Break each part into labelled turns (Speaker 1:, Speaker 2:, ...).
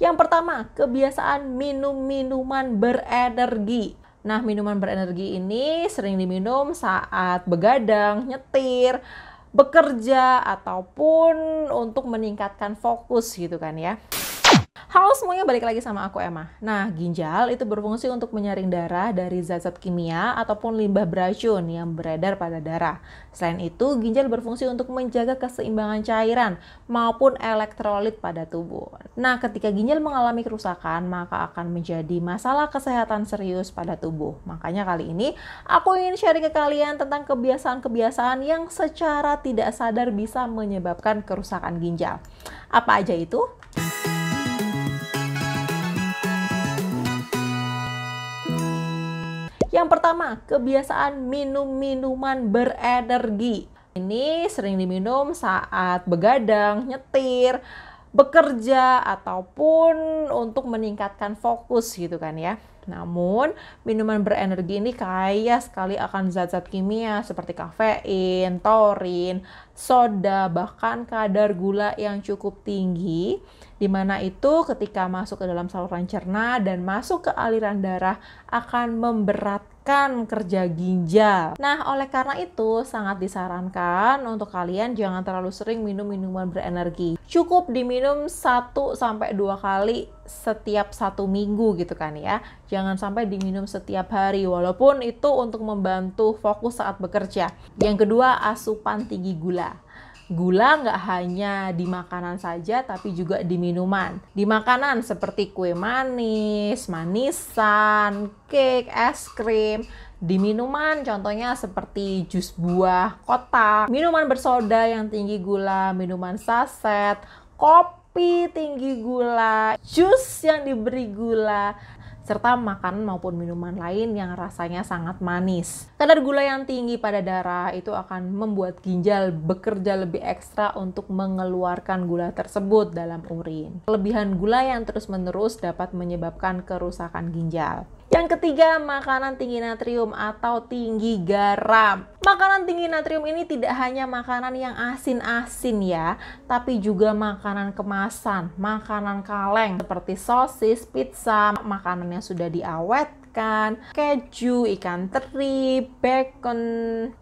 Speaker 1: Yang pertama, kebiasaan minum minuman berenergi. Nah, minuman berenergi ini sering diminum saat begadang, nyetir, bekerja, ataupun untuk meningkatkan fokus gitu kan ya. Halo semuanya, balik lagi sama aku Emma. Nah, ginjal itu berfungsi untuk menyaring darah dari zat-zat kimia ataupun limbah beracun yang beredar pada darah. Selain itu, ginjal berfungsi untuk menjaga keseimbangan cairan maupun elektrolit pada tubuh. Nah, ketika ginjal mengalami kerusakan, maka akan menjadi masalah kesehatan serius pada tubuh. Makanya kali ini aku ingin sharing ke kalian tentang kebiasaan-kebiasaan yang secara tidak sadar bisa menyebabkan kerusakan ginjal. Apa aja itu? Yang pertama, kebiasaan minum minuman berenergi. Ini sering diminum saat begadang, nyetir, bekerja ataupun untuk meningkatkan fokus gitu kan ya. Namun, minuman berenergi ini kaya sekali akan zat-zat kimia seperti kafein, taurin, soda, bahkan kadar gula yang cukup tinggi di mana itu ketika masuk ke dalam saluran cerna dan masuk ke aliran darah akan memberatkan kerja ginjal. Nah, oleh karena itu sangat disarankan untuk kalian jangan terlalu sering minum minuman berenergi. Cukup diminum 1 sampai 2 kali setiap satu minggu gitu kan ya jangan sampai diminum setiap hari walaupun itu untuk membantu fokus saat bekerja yang kedua asupan tinggi gula Gula nggak hanya di makanan saja, tapi juga di minuman. Di makanan seperti kue manis, manisan, cake, es krim, di minuman contohnya seperti jus buah kotak, minuman bersoda yang tinggi gula, minuman saset, kopi tinggi gula, jus yang diberi gula, serta makan maupun minuman lain yang rasanya sangat manis. Kadar gula yang tinggi pada darah itu akan membuat ginjal bekerja lebih ekstra untuk mengeluarkan gula tersebut dalam urin. Kelebihan gula yang terus-menerus dapat menyebabkan kerusakan ginjal. Yang ketiga, makanan tinggi natrium atau tinggi garam. Makanan tinggi natrium ini tidak hanya makanan yang asin-asin ya, tapi juga makanan kemasan, makanan kaleng seperti sosis, pizza, makanan yang sudah diawet masakan, keju, ikan teri, bacon,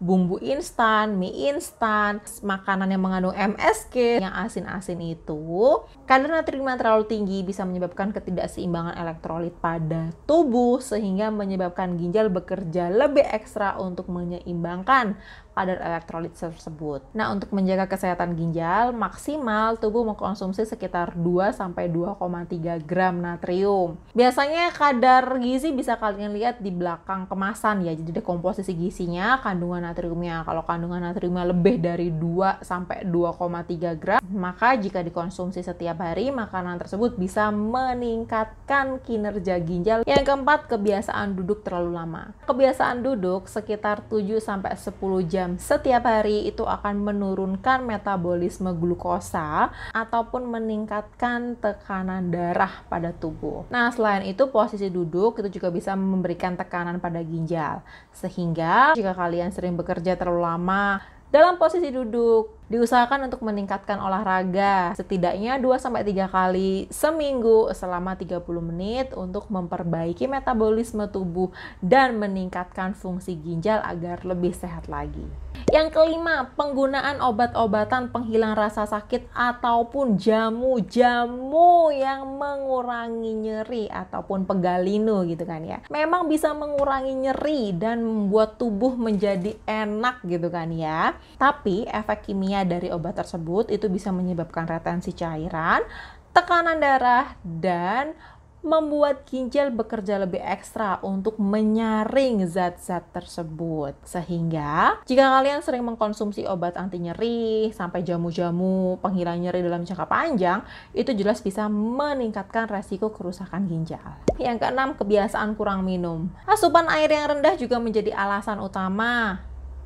Speaker 1: bumbu instan, mie instan, makanan yang mengandung MSG yang asin-asin itu, kadar natrium yang terlalu tinggi bisa menyebabkan ketidakseimbangan elektrolit pada tubuh sehingga menyebabkan ginjal bekerja lebih ekstra untuk menyeimbangkan kadar elektrolit tersebut. Nah, untuk menjaga kesehatan ginjal, maksimal tubuh mengkonsumsi sekitar 2 2,3 gram natrium. Biasanya kadar gizi bisa kalian lihat di belakang kemasan ya. Jadi komposisi gizinya, kandungan natriumnya. Kalau kandungan natriumnya lebih dari 2 2,3 gram, maka jika dikonsumsi setiap hari, makanan tersebut bisa meningkatkan kinerja ginjal. Yang keempat, kebiasaan duduk terlalu lama. Kebiasaan duduk sekitar 7 10 jam jam setiap hari itu akan menurunkan metabolisme glukosa ataupun meningkatkan tekanan darah pada tubuh. Nah, selain itu posisi duduk itu juga bisa memberikan tekanan pada ginjal. Sehingga jika kalian sering bekerja terlalu lama dalam posisi duduk Diusahakan untuk meningkatkan olahraga setidaknya 2-3 kali seminggu selama 30 menit untuk memperbaiki metabolisme tubuh dan meningkatkan fungsi ginjal agar lebih sehat lagi. Yang kelima, penggunaan obat-obatan penghilang rasa sakit ataupun jamu-jamu yang mengurangi nyeri ataupun pegalinu gitu kan ya. Memang bisa mengurangi nyeri dan membuat tubuh menjadi enak gitu kan ya. Tapi efek kimia dari obat tersebut itu bisa menyebabkan retensi cairan, tekanan darah, dan membuat ginjal bekerja lebih ekstra untuk menyaring zat-zat tersebut. Sehingga jika kalian sering mengkonsumsi obat anti nyeri sampai jamu-jamu penghilang nyeri dalam jangka panjang, itu jelas bisa meningkatkan resiko kerusakan ginjal. Yang keenam, kebiasaan kurang minum. Asupan air yang rendah juga menjadi alasan utama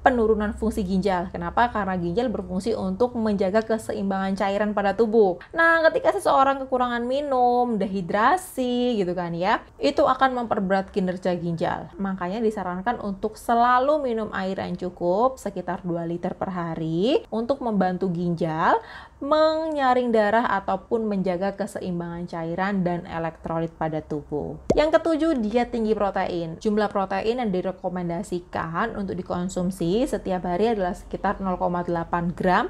Speaker 1: penurunan fungsi ginjal. Kenapa? Karena ginjal berfungsi untuk menjaga keseimbangan cairan pada tubuh. Nah, ketika seseorang kekurangan minum, dehidrasi gitu kan ya, itu akan memperberat kinerja ginjal. Makanya disarankan untuk selalu minum air yang cukup sekitar 2 liter per hari untuk membantu ginjal menyaring darah ataupun menjaga keseimbangan cairan dan elektrolit pada tubuh. Yang ketujuh, diet tinggi protein. Jumlah protein yang direkomendasikan untuk dikonsumsi setiap hari adalah sekitar 0,8 gram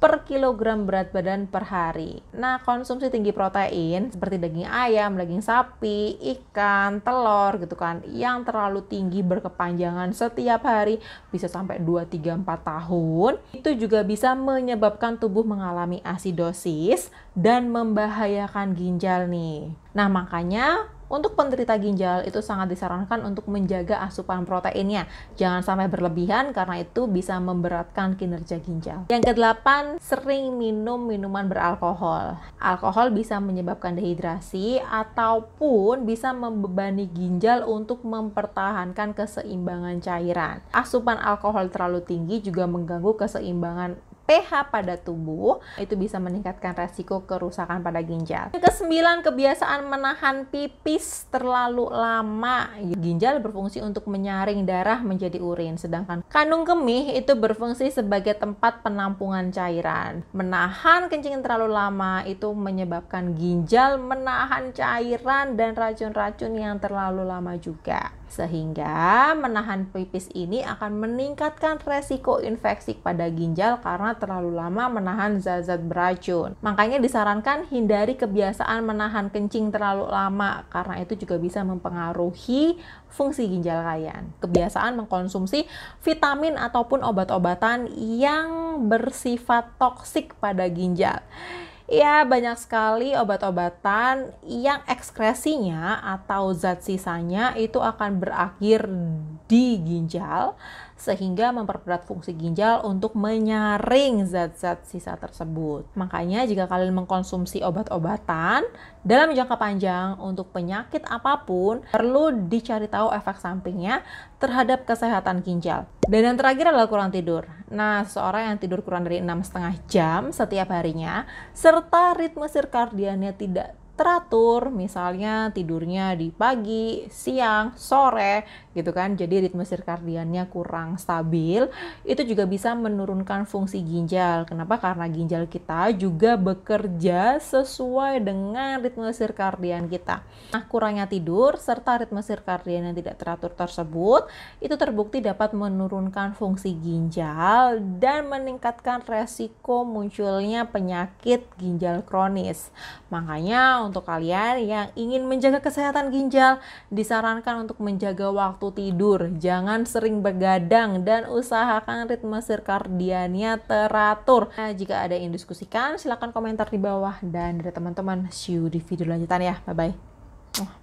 Speaker 1: per kilogram berat badan per hari. Nah, konsumsi tinggi protein seperti daging ayam, daging sapi, ikan, telur gitu kan, yang terlalu tinggi berkepanjangan setiap hari bisa sampai 2, 3, 4 tahun, itu juga bisa menyebabkan tubuh mengalami asidosis dan membahayakan ginjal nih. Nah, makanya untuk penderita ginjal itu sangat disarankan untuk menjaga asupan proteinnya. Jangan sampai berlebihan karena itu bisa memberatkan kinerja ginjal. Yang kedelapan, sering minum minuman beralkohol. Alkohol bisa menyebabkan dehidrasi ataupun bisa membebani ginjal untuk mempertahankan keseimbangan cairan. Asupan alkohol terlalu tinggi juga mengganggu keseimbangan pH pada tubuh itu bisa meningkatkan resiko kerusakan pada ginjal. Yang kesembilan, kebiasaan menahan pipis terlalu lama. Ginjal berfungsi untuk menyaring darah menjadi urin, sedangkan kandung kemih itu berfungsi sebagai tempat penampungan cairan. Menahan kencing terlalu lama itu menyebabkan ginjal menahan cairan dan racun-racun yang terlalu lama juga. Sehingga menahan pipis ini akan meningkatkan resiko infeksi pada ginjal karena terlalu lama menahan zat-zat beracun. Makanya disarankan hindari kebiasaan menahan kencing terlalu lama karena itu juga bisa mempengaruhi fungsi ginjal kalian. Kebiasaan mengkonsumsi vitamin ataupun obat-obatan yang bersifat toksik pada ginjal. Ya, banyak sekali obat-obatan yang ekskresinya atau zat sisanya itu akan berakhir di ginjal sehingga memperberat fungsi ginjal untuk menyaring zat-zat sisa tersebut. Makanya jika kalian mengkonsumsi obat-obatan dalam jangka panjang untuk penyakit apapun perlu dicari tahu efek sampingnya terhadap kesehatan ginjal. Dan yang terakhir adalah kurang tidur. Nah, seorang yang tidur kurang dari enam setengah jam setiap harinya serta ritme sirkadiannya tidak teratur, misalnya tidurnya di pagi, siang, sore gitu kan. Jadi ritme sirkadiannya kurang stabil, itu juga bisa menurunkan fungsi ginjal. Kenapa? Karena ginjal kita juga bekerja sesuai dengan ritme sirkadian kita. Nah, kurangnya tidur serta ritme sirkadian yang tidak teratur tersebut itu terbukti dapat menurunkan fungsi ginjal dan meningkatkan resiko munculnya penyakit ginjal kronis. Makanya untuk kalian yang ingin menjaga kesehatan ginjal, disarankan untuk menjaga waktu tidur, jangan sering begadang dan usahakan ritme sirkadiannya teratur. Nah, jika ada yang diskusikan, silahkan komentar di bawah dan dari teman-teman see you di video lanjutan ya. Bye bye.